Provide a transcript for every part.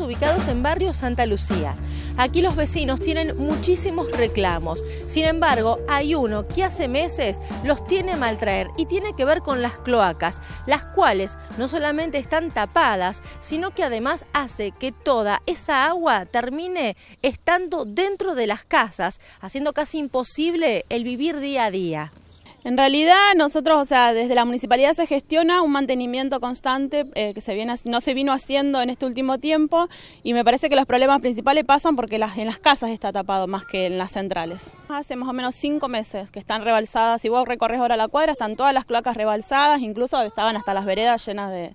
ubicados en barrio Santa Lucía. Aquí los vecinos tienen muchísimos reclamos. Sin embargo, hay uno que hace meses los tiene a maltraer y tiene que ver con las cloacas, las cuales no solamente están tapadas, sino que además hace que toda esa agua termine estando dentro de las casas, haciendo casi imposible el vivir día a día. En realidad nosotros, o sea, desde la municipalidad se gestiona un mantenimiento constante eh, que se viene, no se vino haciendo en este último tiempo y me parece que los problemas principales pasan porque las, en las casas está tapado más que en las centrales. Hace más o menos cinco meses que están rebalsadas, si vos recorres ahora la cuadra están todas las cloacas rebalsadas, incluso estaban hasta las veredas llenas de,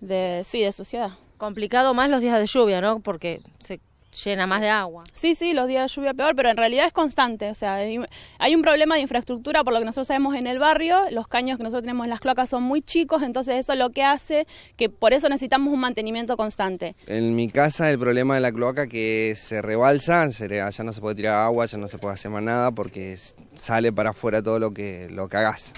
de, sí, de suciedad. Complicado más los días de lluvia, ¿no? Porque se llena más de agua. Sí, sí, los días de lluvia peor, pero en realidad es constante. O sea, hay un problema de infraestructura, por lo que nosotros sabemos en el barrio, los caños que nosotros tenemos en las cloacas son muy chicos, entonces eso es lo que hace que por eso necesitamos un mantenimiento constante. En mi casa el problema de la cloaca que se rebalsa, ya no se puede tirar agua, ya no se puede hacer más nada porque sale para afuera todo lo que, lo que hagas.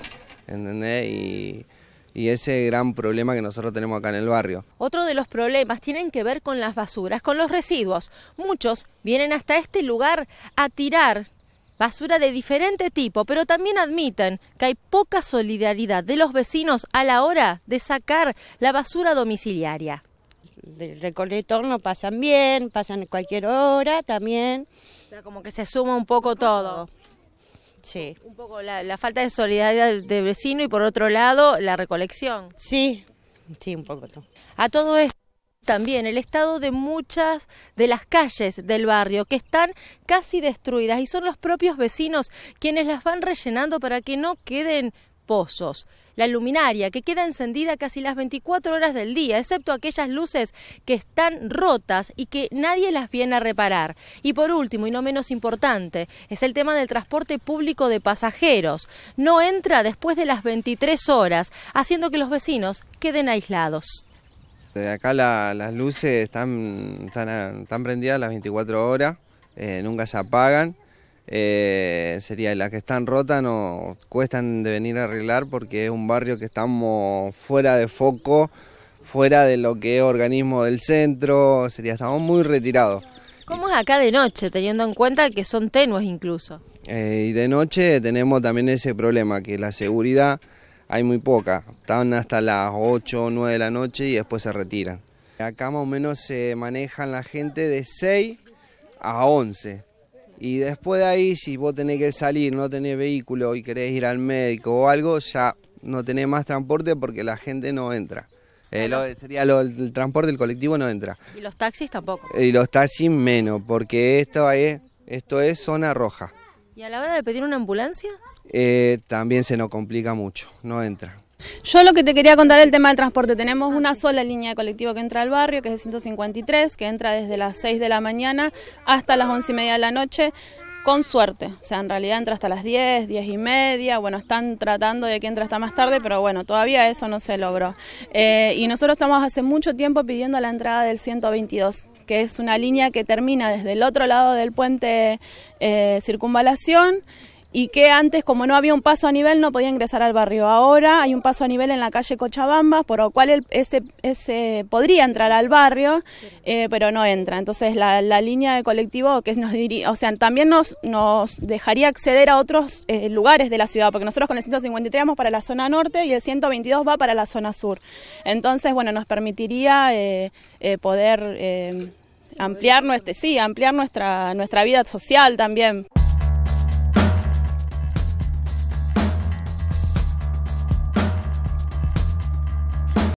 ¿Entendés? Y y ese gran problema que nosotros tenemos acá en el barrio. Otro de los problemas tienen que ver con las basuras, con los residuos. Muchos vienen hasta este lugar a tirar basura de diferente tipo, pero también admiten que hay poca solidaridad de los vecinos a la hora de sacar la basura domiciliaria. Del recolector no pasan bien, pasan cualquier hora también. O sea, como que se suma un poco todo. Un poco la, falta de solidaridad de vecino y por otro lado la recolección. Sí, sí, un poco. A todo esto también el estado de muchas de las calles del barrio que están casi destruidas y son los propios vecinos quienes las van rellenando para que no queden pozos. La luminaria que queda encendida casi las 24 horas del día, excepto aquellas luces que están rotas y que nadie las viene a reparar. Y por último, y no menos importante, es el tema del transporte público de pasajeros. No entra después de las 23 horas, haciendo que los vecinos queden aislados. de eh, acá las luces están, están, prendidas las 24 horas, eh, nunca se apagan eh, sería las que están rotas nos cuestan de venir a arreglar porque es un barrio que estamos fuera de foco, fuera de lo que es organismo del centro, sería estamos muy retirados. ¿Cómo es acá de noche, teniendo en cuenta que son tenues incluso? Eh, y de noche tenemos también ese problema, que la seguridad hay muy poca. Están hasta las 8 o 9 de la noche y después se retiran. Acá más o menos se manejan la gente de 6 a 11. Y después de ahí, si vos tenés que salir, no tenés vehículo y querés ir al médico o algo, ya no tenés más transporte porque la gente no entra. Eh, sería lo, el transporte, el colectivo no entra. Y los taxis tampoco. Y los taxis menos, porque esto es, esto es zona roja. ¿Y a la hora de pedir una ambulancia? Eh, también se nos complica mucho, no entra. Yo lo que te quería contar el tema del transporte. Tenemos una sola línea de colectivo que entra al barrio, que es el 153, que entra desde las 6 de la mañana hasta las 11 y media de la noche con suerte. O sea, en realidad entra hasta las 10, 10 y media. Bueno, están tratando de que entre hasta más tarde, pero bueno, todavía eso no se logró. Eh, y nosotros estamos hace mucho tiempo pidiendo la entrada del 122 que es una línea que termina desde el otro lado del puente eh, Circunvalación y que antes, como no había un paso a nivel, no podía ingresar al barrio. Ahora hay un paso a nivel en la calle Cochabamba, por lo cual ese, ese podría entrar al barrio, eh, pero no entra. Entonces la, la, línea de colectivo que nos diría, o sea, también nos, nos dejaría acceder a otros eh, lugares de la ciudad, porque nosotros con el 153 vamos para la zona norte y el 122 va para la zona sur. Entonces, bueno, nos permitiría eh, poder... ampliar nuestro, sí, ampliar nuestra, nuestra vida social también.